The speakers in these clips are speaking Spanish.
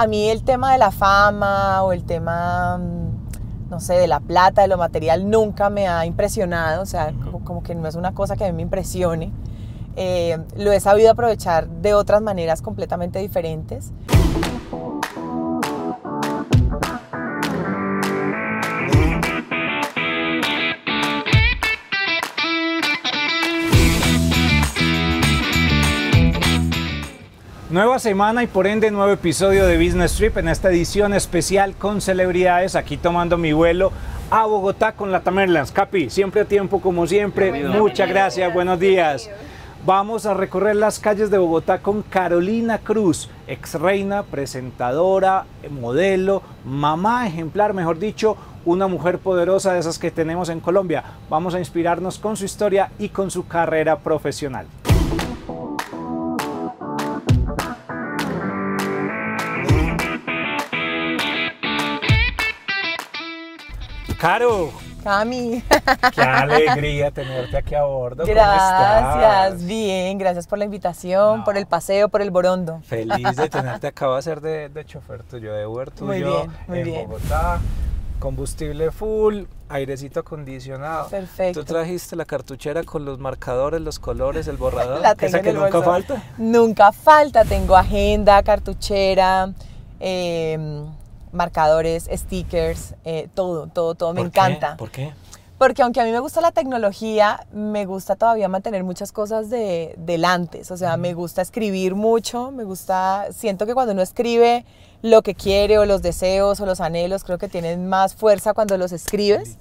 a mí el tema de la fama o el tema, mm, no sé, de la plata, de lo material, nunca me ha impresionado, o sea, como, que no es una cosa que a mí me impresione. Eh, lo he sabido aprovechar de otras maneras completamente diferentes. Nueva semana y por ende nuevo episodio de Business Trip en esta edición especial con celebridades. Aquí tomando mi vuelo a Bogotá con la Tamerlans. Capi, siempre a tiempo como siempre. Muchas gracias, buenos días. Vamos a recorrer las calles de Bogotá con Carolina Cruz, ex reina, presentadora, modelo, mamá ejemplar, mejor dicho, una mujer poderosa de esas que tenemos en Colombia. Vamos a inspirarnos con su historia y con su carrera profesional. Caro. Cami. Qué alegría tenerte aquí a bordo. Gracias, bien, gracias por la invitación, por el paseo, por el borondo. Feliz de tenerte acá, de a ser de, chofer tuyo, de huerto, tuyo. bien, en Bogotá combustible full, airecito acondicionado. Perfecto. Tú trajiste la cartuchera con los marcadores, los colores, el borrador. la tengo esa que nunca falta. Nunca falta, tengo agenda, cartuchera, eh, marcadores, stickers, eh, todo, todo, todo. Me encanta. ¿Por qué? Porque aunque a mí me gusta la tecnología, me gusta todavía mantener muchas cosas de, del O sea, me gusta escribir mucho, me gusta, siento que cuando uno escribe lo que quiere o los deseos o los anhelos, creo que tienen más fuerza cuando los escribes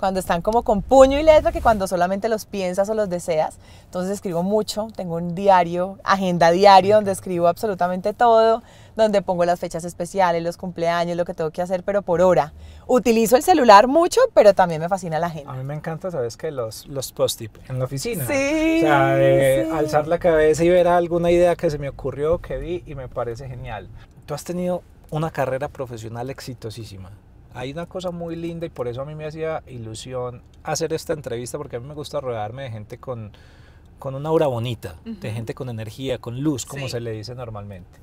cuando están como con puño y letra que cuando solamente los piensas o los deseas. Entonces escribo mucho, tengo un diario, agenda diario donde escribo absolutamente todo, donde pongo las fechas especiales, los cumpleaños, lo que tengo que hacer, pero por hora. Utilizo el celular mucho, pero también me fascina la agenda. A mí me encanta, sabes que los, los post-it en la oficina. Sí. O sea, sí. alzar la cabeza y ver alguna idea que se me ocurrió, que vi y me parece genial. Tú has tenido una carrera profesional exitosísima hay una cosa muy linda y por eso a mí me hacía ilusión hacer esta entrevista porque a mí me gusta rodearme de gente con, con una aura bonita, de gente con energía, con luz, como se le dice normalmente.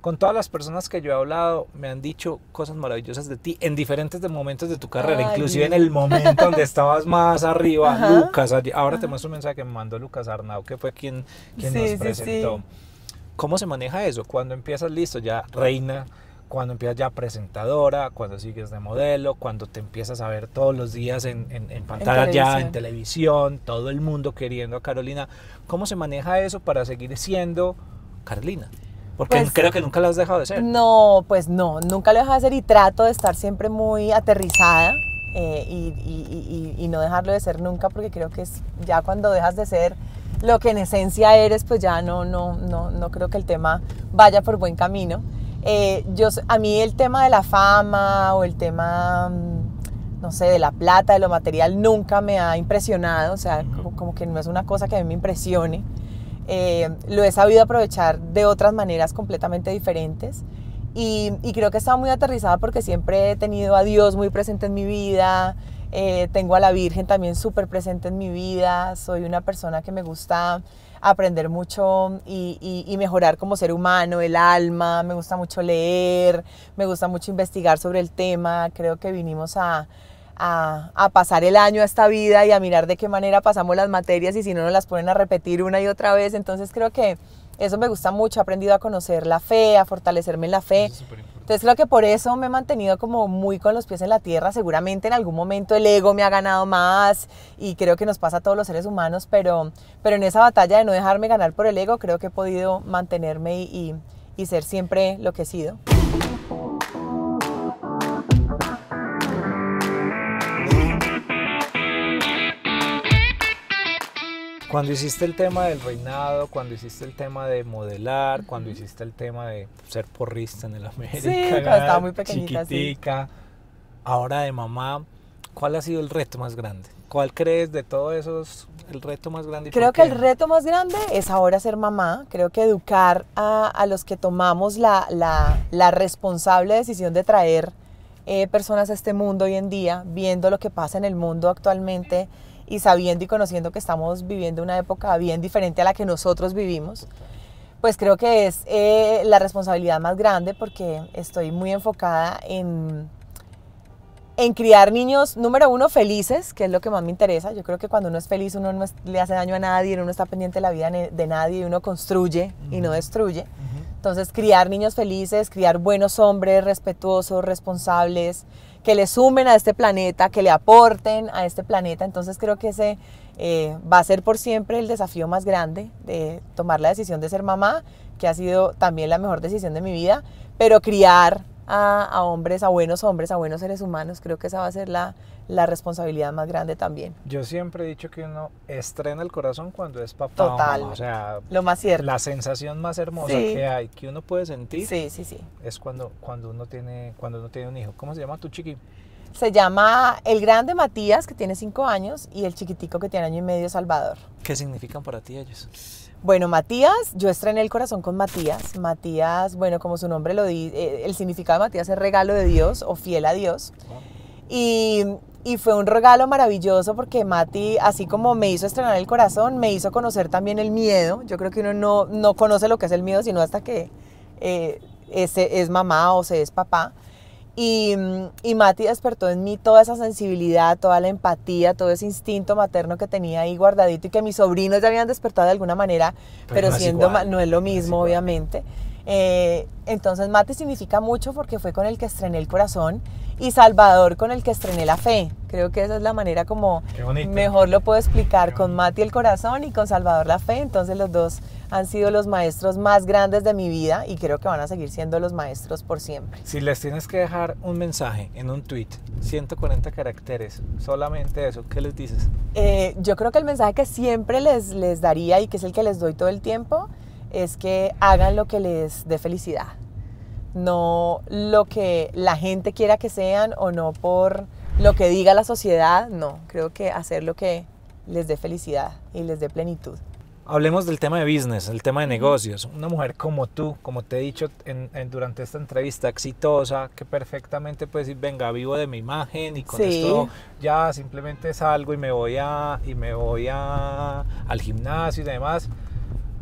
Con todas las personas que yo he hablado, me han dicho cosas maravillosas de ti en diferentes momentos de tu carrera, inclusive en el momento donde estabas más arriba, Lucas. Ahora te muestro un mensaje que me mandó Lucas Arnau, que fue quien, quien nos presentó. ¿Cómo se maneja eso? Cuando empiezas listo, ya reina, cuando empiezas ya presentadora, cuando sigues de modelo, cuando te empiezas a ver todos los días en, en, pantalla en ya, en televisión, todo el mundo queriendo a Carolina. ¿Cómo se maneja eso para seguir siendo Carolina? Porque pues creo que nunca lo has dejado de ser. No, pues no, nunca lo he dejado de ser y trato de estar siempre muy aterrizada eh, y, y, y, y no dejarlo de ser nunca porque creo que es ya cuando dejas de ser lo que en esencia eres, pues ya no, no, no, no creo que el tema vaya por buen camino. Eh, yo, a mí el tema de la fama o el tema, mm, no sé, de la plata, de lo material, nunca me ha impresionado, o sea, como que no es una cosa que a mí me impresione. Eh, lo he sabido aprovechar de otras maneras completamente diferentes. Y, y creo que estaba muy aterrizada porque siempre he tenido a Dios muy presente en mi vida, eh, tengo a la Virgen también súper presente en mi vida. Soy una persona que me gusta aprender mucho y, mejorar como ser humano, el alma. Me gusta mucho leer, me gusta mucho investigar sobre el tema. Creo que vinimos a, a, pasar el año a esta vida y a mirar de qué manera pasamos las materias y si no nos las ponen a repetir una y otra vez. Entonces creo que eso me gusta mucho. He aprendido a conocer la fe, a fortalecerme en la fe. Entonces creo que por eso me he mantenido como muy con los pies en la tierra. Seguramente en algún momento el ego me ha ganado más y creo que nos pasa a todos los seres humanos, pero, pero en esa batalla de no dejarme ganar por el ego creo que he podido mantenerme y ser siempre lo que he sido. Cuando hiciste el tema del reinado, cuando hiciste el tema de modelar, cuando hiciste el tema de ser porrista en el América, sí, ahora de mamá, ¿cuál ha sido el reto más grande? ¿Cuál crees de todos esos el reto más grande? Creo que el reto más grande es ahora ser mamá. Creo que educar a, los que tomamos la, responsable decisión de traer eh, personas a este mundo hoy en día, viendo lo que pasa en el mundo actualmente y sabiendo y conociendo que estamos viviendo una época bien diferente a la que nosotros vivimos, pues creo que es eh, la responsabilidad más grande porque estoy muy enfocada en, en criar niños, número uno, felices, que es lo que más me interesa. Yo creo que cuando uno es feliz uno no le hace daño a nadie, uno está pendiente de la vida de nadie, uno construye y no destruye. Entonces, criar niños felices, criar buenos hombres, respetuosos, responsables, que le sumen a este planeta, que le aporten a este planeta. Entonces, creo que ese eh, va a ser por siempre el desafío más grande de tomar la decisión de ser mamá, que ha sido también la mejor decisión de mi vida, pero criar a, a hombres, a buenos hombres, a buenos seres humanos, creo que esa va a ser la, la responsabilidad más grande también. Yo siempre he dicho que uno estrena el corazón cuando es papá. Total. O sea, lo más cierto. La sensación más hermosa que hay, que uno puede sentir. Sí, sí, Es cuando, cuando, uno tiene, cuando uno tiene un hijo. ¿Cómo se llama tu chiqui? Se llama el grande Matías, que tiene cinco años, y el chiquitico, que tiene año y medio, Salvador. ¿Qué significan para ti ellos? Bueno, Matías, yo estrené el corazón con Matías. Matías, bueno, como su nombre lo dice, eh, el significado de Matías es regalo de Dios o fiel a Dios. Ah. Y y fue un regalo maravilloso porque Mati, así como me hizo estrenar el corazón, me hizo conocer también el miedo. Yo creo que uno no, no conoce lo que es el miedo sino hasta que eh, es, mamá o se es papá. Y, mm, y, Mati despertó en mí toda esa sensibilidad, toda la empatía, todo ese instinto materno que tenía ahí guardadito y que mis sobrinos ya habían despertado de alguna manera, pues pero, siendo, no es lo mismo, obviamente. Eh, entonces Mati significa mucho porque fue con el que estrené el corazón y Salvador con el que estrené la fe. Creo que esa es la manera como mejor lo puedo explicar con Mati el corazón y con Salvador la fe. Entonces los dos han sido los maestros más grandes de mi vida y creo que van a seguir siendo los maestros por siempre. Si les tienes que dejar un mensaje en un tweet, 140 caracteres, solamente eso, ¿qué les dices? Eh, yo creo que el mensaje que siempre les daría y que es el que les doy todo el tiempo es que hagan lo que les dé felicidad, no lo que la gente quiera que sean o no por lo que diga la sociedad, no, creo que hacer lo que les dé felicidad y les dé plenitud. Hablemos del tema de business, el tema de negocios. Una mujer como tú, como te he dicho en, durante esta entrevista, exitosa, que perfectamente puede decir, venga, vivo de mi imagen y con esto ya simplemente salgo y me voy a y me voy a, al gimnasio y demás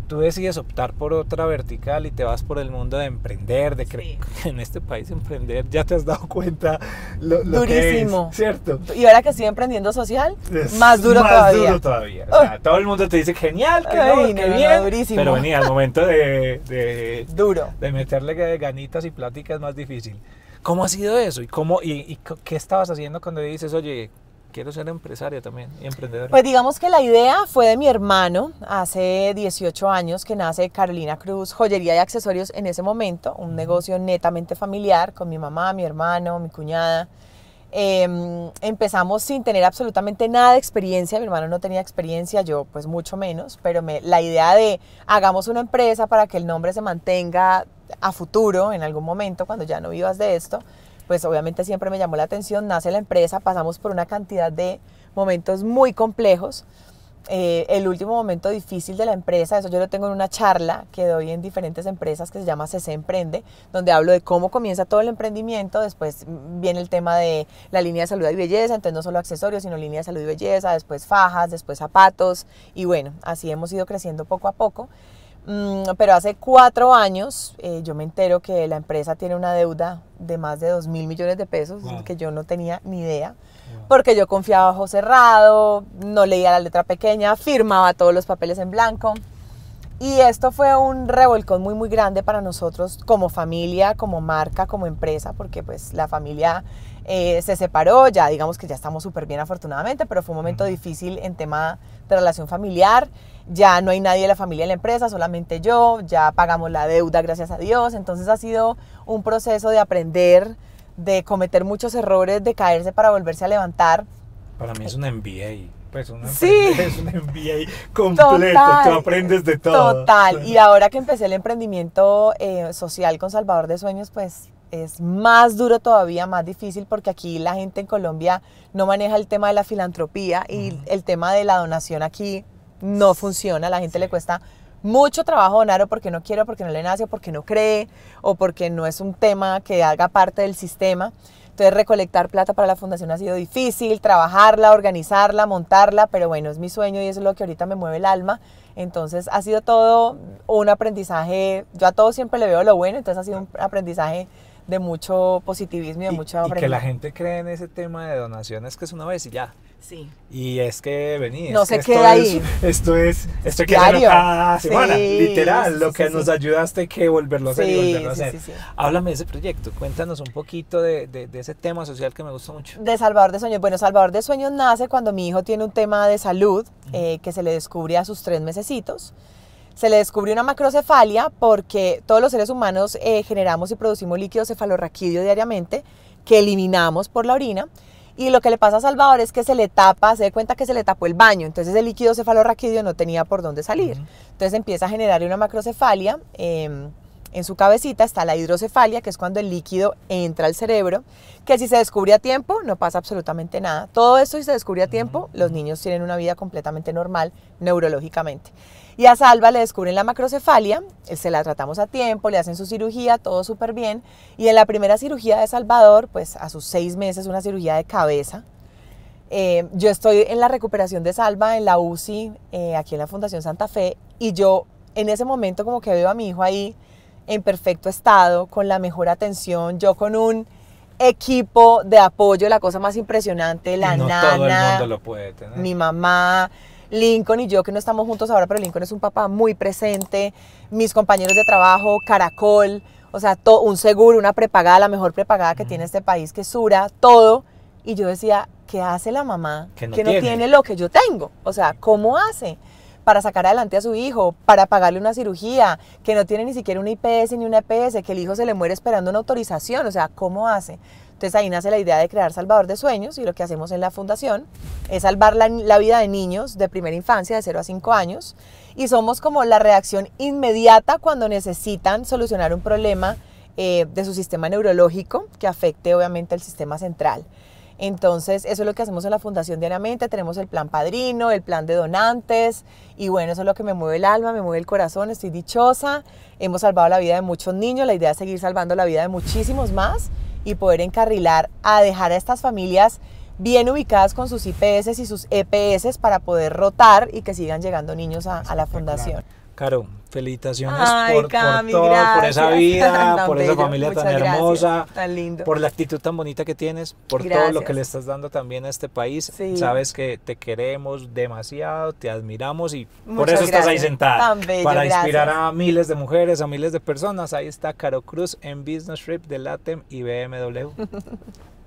tú decides optar por otra vertical y te vas por el mundo de emprender, de sí. en este país emprender, ya te has dado cuenta lo, Durísimo. ¿cierto? Y ahora que estoy emprendiendo social, es más duro todavía. Más duro todavía. O sea, todo el mundo te dice genial, que, bien, pero venía al momento de, duro, de meterle ganitas y pláticas más difícil. ¿Cómo ha sido eso? ¿Y, cómo, y, y qué estabas haciendo cuando dices, oye, quiero ser empresaria también y emprendedora. Pues digamos que la idea fue de mi hermano hace 18 años que nace Carolina Cruz, joyería y accesorios en ese momento, un negocio netamente familiar con mi mamá, mi hermano, mi cuñada. Em, empezamos sin tener absolutamente nada de experiencia, mi hermano no tenía experiencia, yo pues mucho menos, pero la idea de hagamos una empresa para que el nombre se mantenga a futuro, en algún momento, cuando ya no vivas de esto, pues obviamente siempre me llamó la atención, nace la empresa, pasamos por una cantidad de momentos muy complejos. Eh, el último momento difícil de la empresa, eso yo lo tengo en una charla que doy en diferentes empresas que se llama CC Emprende, donde hablo de cómo comienza todo el emprendimiento, después viene el tema de la línea de salud y belleza, entonces no solo accesorios, sino línea de salud y belleza, después fajas, después zapatos, y bueno, así hemos ido creciendo poco a poco. Mm, pero hace cuatro años eh, yo me entero que la empresa tiene una deuda de más de dos mil millones de pesos que yo no tenía ni idea. Porque yo confiaba a ojo cerrado, no leía la letra pequeña, firmaba todos los papeles en blanco. Y esto fue un revolcón muy, muy grande para nosotros como familia, como marca, como empresa, porque pues la familia eh, se separó, ya digamos que ya estamos súper bien afortunadamente, pero fue un momento difícil en tema de relación familiar, ya no hay nadie de la familia en la empresa, solamente yo, ya pagamos la deuda, gracias a Dios, entonces ha sido un proceso de aprender, de cometer muchos errores, de caerse para volverse a levantar. Para mí es una MBA. Pues es un MBA completo, tú aprendes de todo. Total, y ahora que empecé el emprendimiento eh, social con Salvador de Sueños, pues es más duro todavía, más difícil, porque aquí la gente en Colombia no maneja el tema de la filantropía y el tema de la donación aquí no funciona, la gente le cuesta mucho trabajo donar o porque no quiere, o porque no le nace, o porque no cree, o porque no es un tema que haga parte del sistema. Entonces recolectar plata para la fundación ha sido difícil, trabajarla, organizarla, montarla, pero bueno, es mi sueño y es lo que ahorita me mueve el alma. Entonces ha sido todo un aprendizaje, yo a todo siempre le veo lo bueno, entonces ha sido un aprendizaje de mucho positivismo y de mucha Y que la gente cree en ese tema de donaciones que es una vez y ya. Sí. Y es que vení. No se queda esto ahí. Es, esto es, esto que cada semana, literal, lo que nos ayudaste que volverlo a hacer y volverlo a hacer. Háblame de ese proyecto, cuéntanos un poquito de, de, ese tema social que me gusta mucho. De Salvador de Sueños. Bueno, Salvador de Sueños nace cuando mi hijo tiene un tema de salud eh, que se le descubre a sus tres mesecitos se le descubrió una macrocefalia porque todos los seres humanos eh, generamos y producimos líquido cefalorraquídeo diariamente que eliminamos por la orina. Y lo que le pasa a Salvador es que se le tapa, se da cuenta que se le tapó el baño, entonces el líquido cefalorraquídeo no tenía por dónde salir. Entonces empieza a generar una macrocefalia. Em, en su cabecita está la hidrocefalia, que es cuando el líquido entra al cerebro, que si se descubre a tiempo no pasa absolutamente nada. Todo esto si se descubre a tiempo, los niños tienen una vida completamente normal neurológicamente. Y a Salva le descubren la macrocefalia, se la tratamos a tiempo, le hacen su cirugía, todo súper bien. Y en la primera cirugía de Salvador, pues a sus seis meses, una cirugía de cabeza. Eh, yo estoy en la recuperación de Salva, en la UCI, eh, aquí en la Fundación Santa Fe, y yo en ese momento como que veo a mi hijo ahí en perfecto estado, con la mejor atención, yo con un equipo de apoyo, la cosa más impresionante, la no lo puede mi mamá, Lincoln y yo, que no estamos juntos ahora, pero Lincoln es un papá muy presente, mis compañeros de trabajo, Caracol, o sea, todo, un seguro, una prepagada, la mejor prepagada que tiene este país, que Sura, todo. Y yo decía, ¿qué hace la mamá que no, tiene. tiene lo que yo tengo? O sea, ¿cómo hace? para sacar adelante a su hijo, para pagarle una cirugía, que no tiene ni siquiera una IPS ni una EPS, que el hijo se le muere esperando una autorización, o sea, ¿cómo hace? Entonces ahí nace la idea de crear Salvador de Sueños y lo que hacemos en la fundación es salvar la, vida de niños de primera infancia, de 0 a 5 años, y somos como la reacción inmediata cuando necesitan solucionar un problema eh, de su sistema neurológico que afecte obviamente el sistema central. Entonces, eso es lo que hacemos en la Fundación diariamente. Tenemos el plan padrino, el plan de donantes. Y bueno, eso es lo que me mueve el alma, me mueve el corazón. Estoy dichosa. Hemos salvado la vida de muchos niños. La idea es seguir salvando la vida de muchísimos más y poder encarrilar a dejar a estas familias bien ubicadas con sus IPS y sus EPS para poder rotar y que sigan llegando niños a, a la fundación. Caro, felicitaciones por, todo, por esa vida, por esa familia tan hermosa, por la actitud tan bonita que tienes, por todo lo que le estás dando también a este país. Sabes que te queremos demasiado, te admiramos y por eso estás ahí sentada. para inspirar a miles de mujeres, a miles de personas. Ahí está Caro Cruz en Business Trip de LATEM y BMW.